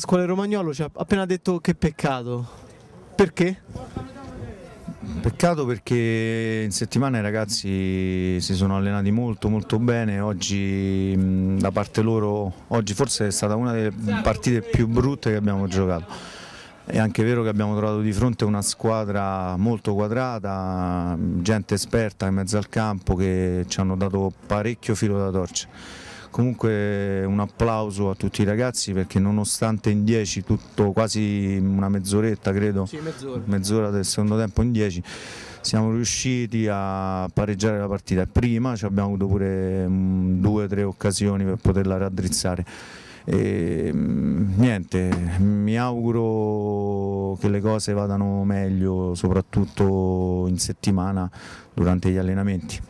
Pasquale Romagnolo ci ha appena detto che peccato. Perché? Peccato perché in settimana i ragazzi si sono allenati molto molto bene, oggi mm, da parte loro, oggi forse è stata una delle partite più brutte che abbiamo giocato. È anche vero che abbiamo trovato di fronte una squadra molto quadrata, mm, gente esperta in mezzo al campo che ci hanno dato parecchio filo da torcia comunque un applauso a tutti i ragazzi perché nonostante in 10 tutto quasi una mezz'oretta credo, sì, mezz'ora. mezz'ora del secondo tempo in 10 siamo riusciti a pareggiare la partita. Prima ci abbiamo avuto pure mm, due o tre occasioni per poterla raddrizzare. E, mm, niente, mi auguro che le cose vadano meglio, soprattutto in settimana durante gli allenamenti.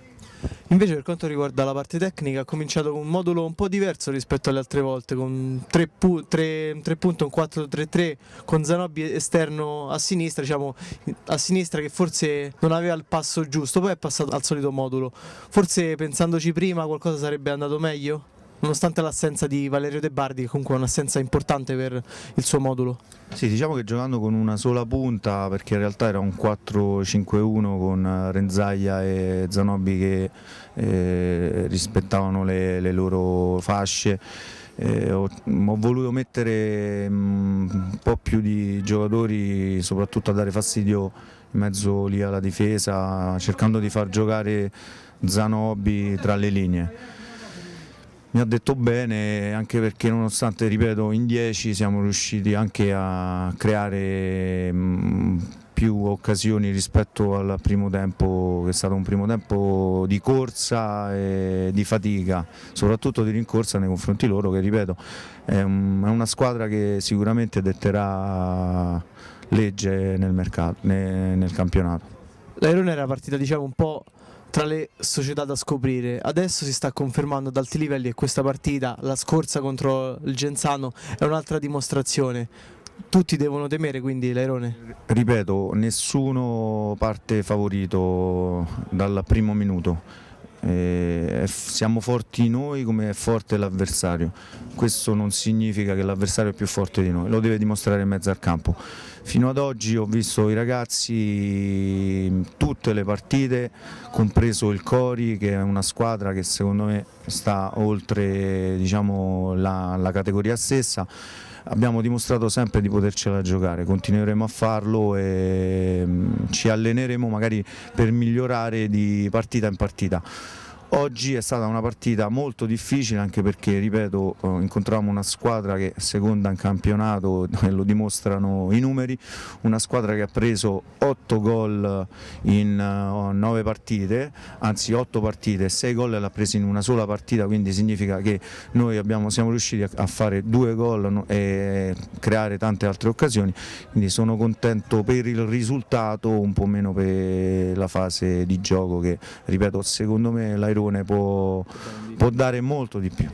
Invece per quanto riguarda la parte tecnica ha cominciato con un modulo un po' diverso rispetto alle altre volte, con 3, pu- 3, 3 punto, un 4-3-3 con Zanobi esterno a sinistra, diciamo a sinistra che forse non aveva il passo giusto, poi è passato al solito modulo. Forse pensandoci prima qualcosa sarebbe andato meglio? nonostante l'assenza di Valerio De Bardi, che comunque è un'assenza importante per il suo modulo. Sì, diciamo che giocando con una sola punta, perché in realtà era un 4-5-1 con eh, Renzaia e Zanobbi che eh, rispettavano le, le loro fasce, eh, ho, ho, voluto mettere mh, mm, un po' più di giocatori soprattutto a dare fastidio in mezzo lì alla difesa cercando di far giocare Zanobbi tra le linee mi ha detto bene anche perché nonostante, ripeto, in 10 siamo riusciti anche a creare mm, più occasioni rispetto al primo tempo che è stato un primo tempo di corsa e di fatica, soprattutto di rincorsa nei confronti loro che ripeto è, una squadra che sicuramente detterà legge nel, mercato, nel campionato. L'airone era partita diciamo un po' tra le società da scoprire. Adesso si sta confermando ad alti livelli e questa partita, la scorsa contro il Genzano, è un'altra dimostrazione. Tutti devono temere quindi l'Airone? Ripeto, nessuno parte favorito dal primo minuto. Eh, siamo forti noi come è forte l'avversario questo non significa che l'avversario è più forte di noi lo deve dimostrare in mezzo al campo fino ad oggi ho visto i ragazzi tutte le partite, compreso il Cori che è una squadra che secondo me sta oltre diciamo, la, la categoria stessa abbiamo dimostrato sempre di potercela giocare, continueremo a farlo e mm, ci alleneremo magari per migliorare di partita in partita. Oggi è stata una partita molto difficile anche perché, ripeto, eh, incontravamo una squadra che seconda in campionato, lo dimostrano i numeri, una squadra che ha preso 8 gol in 9 eh, partite, anzi 8 partite, 6 gol l'ha preso in una sola partita, quindi significa che noi abbiamo, siamo riusciti a fare 2 gol e creare tante altre occasioni, quindi sono contento per il risultato, un po' meno per della fase di gioco che, ripeto, secondo me l'Airone può, può dare molto di più.